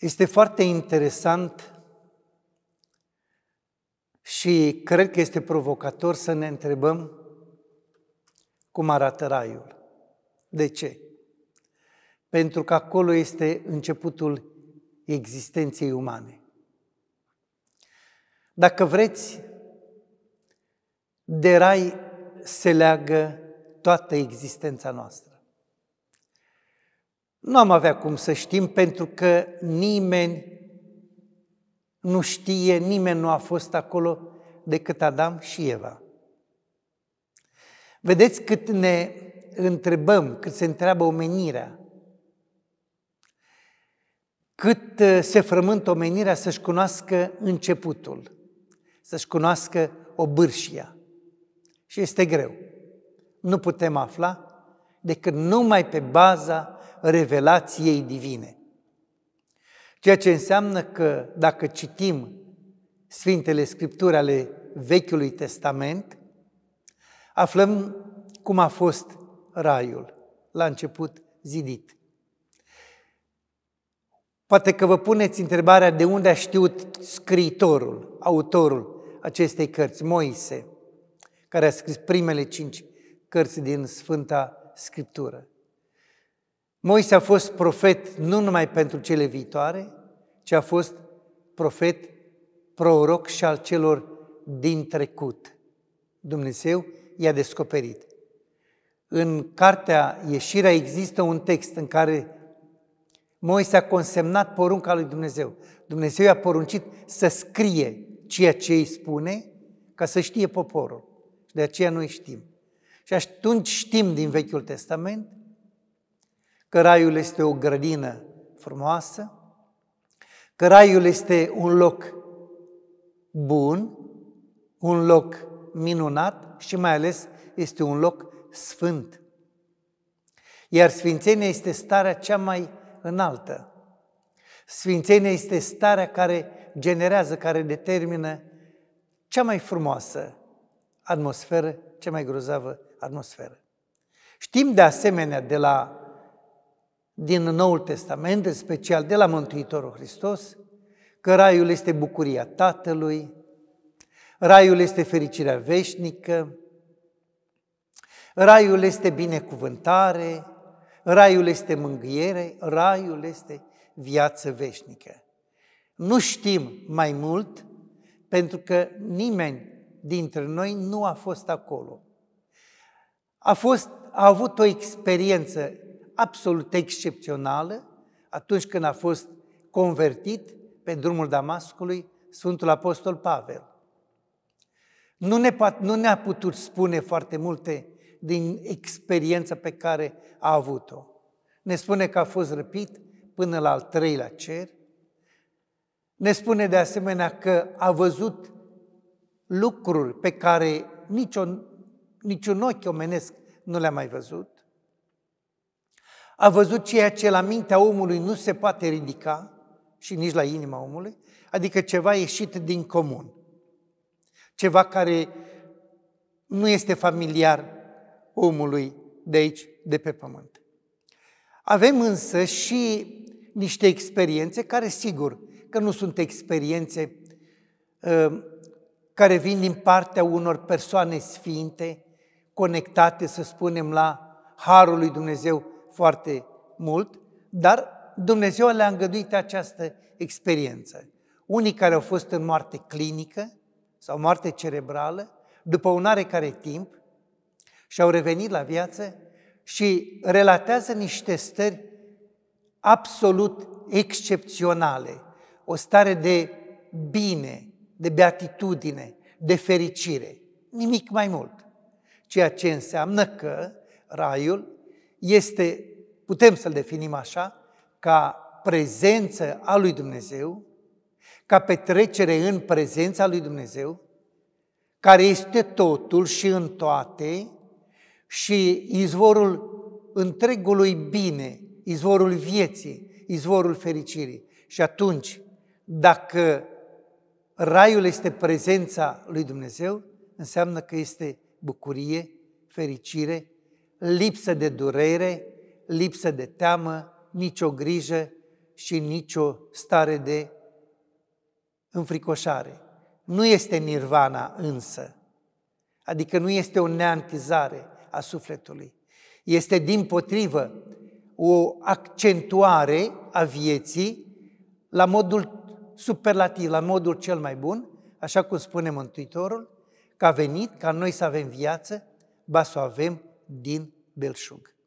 Este foarte interesant și cred că este provocator să ne întrebăm cum arată raiul. De ce? Pentru că acolo este începutul existenței umane. Dacă vreți, de rai se leagă toată existența noastră. Nu am avea cum să știm pentru că nimeni nu știe, nimeni nu a fost acolo decât Adam și Eva. Vedeți cât ne întrebăm, cât se întreabă omenirea, cât uh, se frământă omenirea să-și cunoască începutul, să-și cunoască obârșia. Și este greu. Nu putem afla decât numai pe baza revelației divine. Ceea ce înseamnă că dacă citim Sfintele Scripturi ale Vechiului Testament, aflăm cum a fost raiul la început zidit. Poate că vă puneți întrebarea de unde a știut scriitorul, autorul acestei cărți, Moise, care a scris primele cinci cărți din Sfânta Scriptură. Moise a fost profet nu numai pentru cele viitoare, ci a fost profet, proroc și al celor din trecut. Dumnezeu i-a descoperit. În cartea Ieșirea există un text în care Moise a consemnat porunca lui Dumnezeu. Dumnezeu i-a poruncit să scrie ceea ce îi spune ca să știe poporul. De aceea noi știm. Și atunci știm din Vechiul Testament că raiul este o grădină frumoasă, că raiul este un loc bun, un loc minunat și mai ales este un loc sfânt. Iar sfințenia este starea cea mai înaltă. Sfințenia este starea care generează, care determină cea mai frumoasă atmosferă, cea mai grozavă atmosferă. Știm de asemenea de la din Noul Testament, în special de la Mântuitorul Hristos, că raiul este bucuria Tatălui, raiul este fericirea veșnică, raiul este binecuvântare, raiul este mângâiere, raiul este viață veșnică. Nu știm mai mult pentru că nimeni dintre noi nu a fost acolo. A, fost, a avut o experiență absolut excepțională atunci când a fost convertit pe drumul Damascului Sfântul Apostol Pavel. Nu, ne, nu ne-a putut spune foarte multe din experiența pe care a avut-o. Ne spune că a fost răpit până la al treilea cer. Ne spune de asemenea că a văzut lucruri pe care niciun, niciun ochi omenesc nu le-a mai văzut a văzut ceea ce la mintea omului nu se poate ridica și nici la inima omului, adică ceva ieșit din comun, ceva care nu este familiar omului de aici, de pe pământ. Avem însă și niște experiențe care, sigur, că nu sunt experiențe uh, care vin din partea unor persoane sfinte, conectate, să spunem, la Harul lui Dumnezeu foarte mult, dar Dumnezeu le-a îngăduit această experiență. Unii care au fost în moarte clinică sau moarte cerebrală, după un are care timp, și-au revenit la viață și relatează niște stări absolut excepționale, o stare de bine, de beatitudine, de fericire, nimic mai mult. Ceea ce înseamnă că raiul este putem să-l definim așa, ca prezență a lui Dumnezeu, ca petrecere în prezența lui Dumnezeu, care este totul și în toate și izvorul întregului bine, izvorul vieții, izvorul fericirii. Și atunci, dacă raiul este prezența lui Dumnezeu, înseamnă că este bucurie, fericire, lipsă de durere, lipsă de teamă, nicio grijă și nicio stare de înfricoșare. Nu este nirvana însă, adică nu este o neantizare a sufletului. Este din potrivă o accentuare a vieții la modul superlativ, la modul cel mai bun, așa cum spune Mântuitorul, că a venit ca noi să avem viață, ba să o avem din belșug.